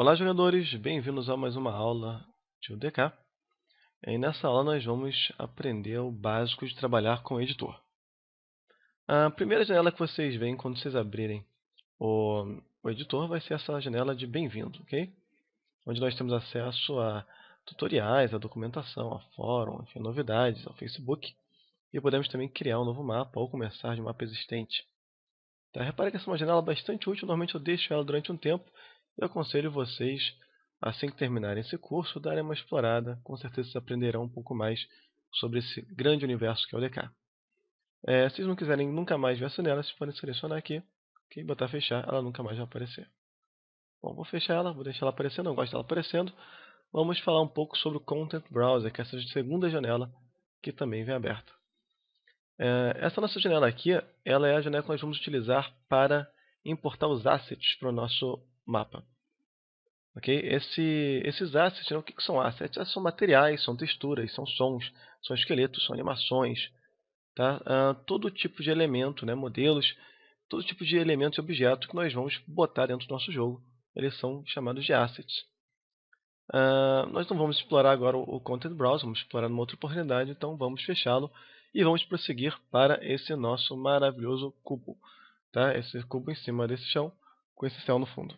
Olá, jogadores! Bem-vindos a mais uma aula de UDK. E nessa aula nós vamos aprender o básico de trabalhar com editor. A primeira janela que vocês veem quando vocês abrirem o, o editor vai ser essa janela de bem-vindo, ok? Onde nós temos acesso a tutoriais, a documentação, a fórum, enfim, novidades, ao Facebook. E podemos também criar um novo mapa ou começar de um mapa existente. Tá? que essa é uma janela bastante útil, normalmente eu deixo ela durante um tempo eu aconselho vocês, assim que terminarem esse curso, darem uma explorada. Com certeza vocês aprenderão um pouco mais sobre esse grande universo que é o DK. É, se vocês não quiserem nunca mais ver essa janela, vocês podem selecionar aqui e botar fechar, ela nunca mais vai aparecer. Bom, vou fechar ela, vou deixar ela aparecendo, não gosto dela aparecendo. Vamos falar um pouco sobre o Content Browser, que é essa segunda janela que também vem aberta. É, essa nossa janela aqui, ela é a janela que nós vamos utilizar para importar os assets para o nosso mapa. ok? Esse, esses assets, né? o que, que são assets? São materiais, são texturas, são sons, são esqueletos, são animações, tá? Ah, todo tipo de elemento, né? modelos, todo tipo de elemento e objeto que nós vamos botar dentro do nosso jogo. Eles são chamados de assets. Ah, nós não vamos explorar agora o Content Browser, vamos explorar numa outra oportunidade, então vamos fechá-lo e vamos prosseguir para esse nosso maravilhoso cubo. Tá? Esse cubo em cima desse chão, com esse céu no fundo.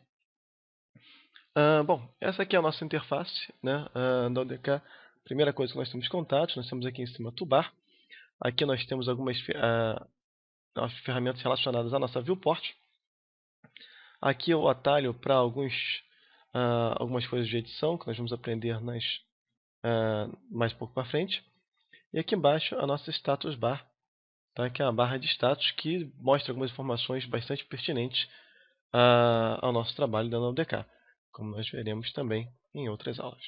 Uh, bom, essa aqui é a nossa interface né, uh, da ODK. É é primeira coisa que nós temos contatos, nós temos aqui em cima Tubar. Aqui nós temos algumas uh, ferramentas relacionadas à nossa viewport. Aqui o atalho para algumas coisas de edição que nós vamos aprender nas, mais pouco para frente. E aqui embaixo a nossa status bar, tá? que é a barra de status que mostra algumas informações bastante pertinentes ao nosso trabalho da ODK como nós veremos também em outras aulas.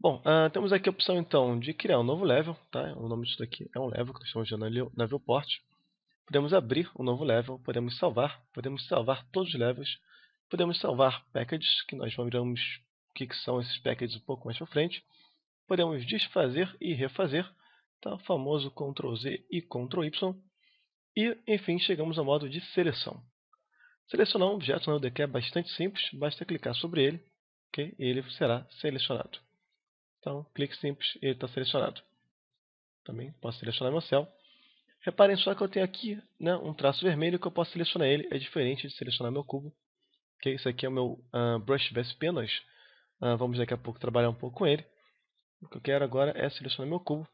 Bom, uh, temos aqui a opção então de criar um novo level, tá? o nome disso daqui é um level que nós chamamos de level port. Podemos abrir um novo level, podemos salvar, podemos salvar todos os levels, podemos salvar packages, que nós veremos o que, que são esses packages um pouco mais para frente, podemos desfazer e refazer, tá? o famoso Ctrl Z e Ctrl Y, e enfim chegamos ao modo de seleção. Selecionar um objeto na né? UDK é bastante simples, basta clicar sobre ele okay? e ele será selecionado. Então, clique simples e ele está selecionado. Também posso selecionar meu céu. Reparem só que eu tenho aqui né, um traço vermelho que eu posso selecionar ele. É diferente de selecionar meu cubo. Okay? Esse aqui é o meu uh, Brush vs Penas. Uh, vamos daqui a pouco trabalhar um pouco com ele. O que eu quero agora é selecionar meu cubo.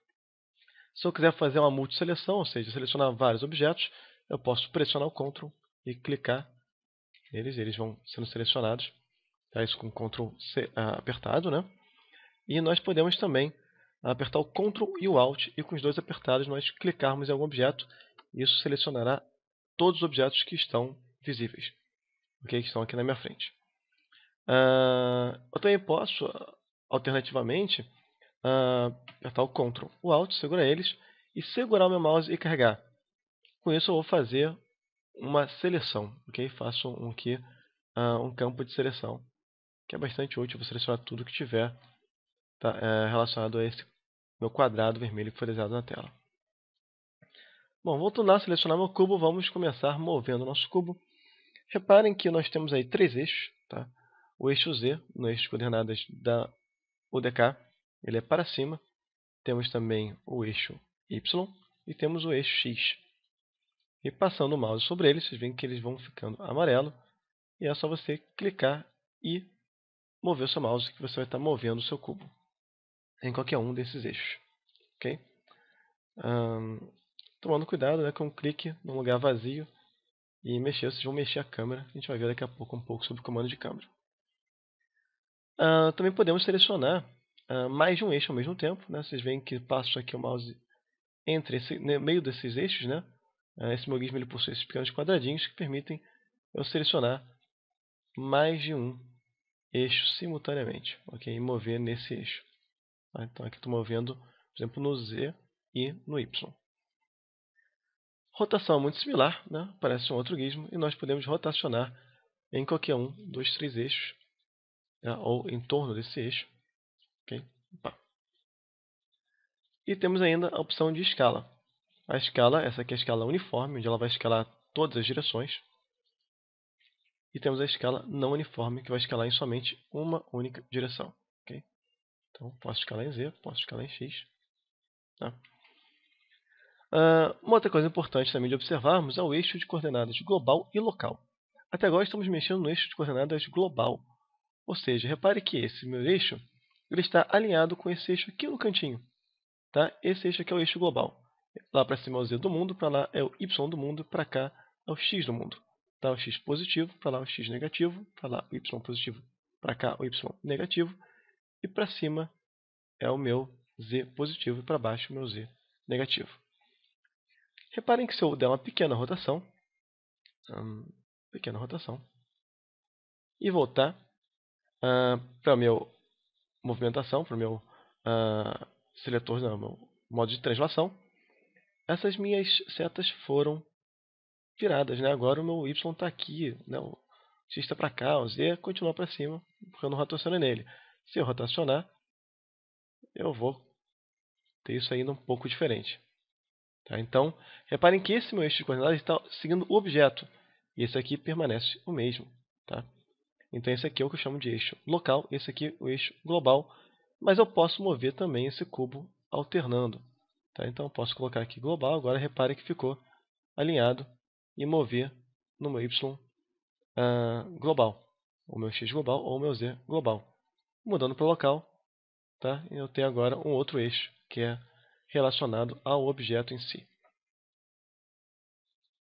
Se eu quiser fazer uma multi-seleção, ou seja, selecionar vários objetos, eu posso pressionar o Ctrl e clicar eles, eles vão sendo selecionados, tá? isso com Ctrl C ah, apertado, né? E nós podemos também apertar o Ctrl e o Alt, e com os dois apertados nós clicarmos em algum objeto, isso selecionará todos os objetos que estão visíveis, okay? que estão aqui na minha frente. Ah, eu também posso, ah, alternativamente, apertar o Ctrl, o Alt, segurar eles, e segurar o meu mouse e carregar. Com isso eu vou fazer uma seleção, ok? Faço um, aqui, uh, ah, um campo de seleção, que é bastante útil. Vou selecionar tudo que tiver tá, eh, relacionado a esse meu quadrado vermelho que foi desenhado na tela. Bom, voltando a selecionar meu cubo, vamos começar movendo o nosso cubo. Reparem que nós temos aí três eixos. Tá? O eixo Z, no eixo de coordenadas da UDK, ele é para cima. Temos também o eixo Y e temos o eixo X. E passando o mouse sobre eles, vocês veem que eles vão ficando amarelo. E é só você clicar e mover o seu mouse, que você vai estar movendo o seu cubo em qualquer um desses eixos. Okay? Um, tomando cuidado né, com um clique num lugar vazio e mexer, vocês vão mexer a câmera. A gente vai ver daqui a pouco um pouco sobre o comando de câmera. Uh, também podemos selecionar uh, mais de um eixo ao mesmo tempo. Né? Vocês veem que passo aqui o mouse entre esse, no meio desses eixos, né? Ah, esse morguismo ele possui esses pequenos quadradinhos que permitem eu selecionar mais de um eixo simultaneamente, ok? E mover nesse eixo. Tá? Então aqui estou movendo, por exemplo, no Z e no Y. Rotação é muito similar, né? parece um outro gizmo, e nós podemos rotacionar em qualquer um dos três eixos, né? ou em torno desse eixo. Okay? E temos ainda a opção de escala a escala, essa aqui é a escala uniforme, onde ela vai escalar todas as direções. E temos a escala não uniforme, que vai escalar em somente uma única direção. Okay? Então, posso escalar em Z, posso escalar em X. Tá? Uh, uma outra coisa importante também de observarmos é o eixo de coordenadas global e local. Até agora estamos mexendo no eixo de coordenadas global. Ou seja, repare que esse meu eixo ele está alinhado com esse eixo aqui no cantinho. Tá? Esse eixo aqui é o eixo global. Lá para cima é o z do mundo, para lá é o y do mundo, para cá é o x do mundo. Tá? O x positivo, para lá é o x negativo, para lá o y positivo, para cá o y negativo. E para cima é o meu z positivo e para baixo o meu z negativo. Reparem que se eu der uma pequena rotação, pequena rotação, e voltar uh, para a minha movimentação, para o meu uh, seletor, não, meu modo de translação, essas minhas setas foram viradas, né? Agora o meu y está aqui, né? O x está para cá, o z continua para cima, porque eu não rotaciono nele. Se eu rotacionar, eu vou ter isso ainda um pouco diferente. Tá? Então, reparem que esse meu eixo de coordenadas está seguindo o objeto, e esse aqui permanece o mesmo. Tá? Então, esse aqui é o que eu chamo de eixo local, esse aqui é o eixo global, mas eu posso mover também esse cubo alternando. Tá? Então, eu posso colocar aqui global. Agora, repare que ficou alinhado e mover no meu y uh, global, o meu x global ou o meu z global. Mudando para o local, tá? eu tenho agora um outro eixo, que é relacionado ao objeto em si.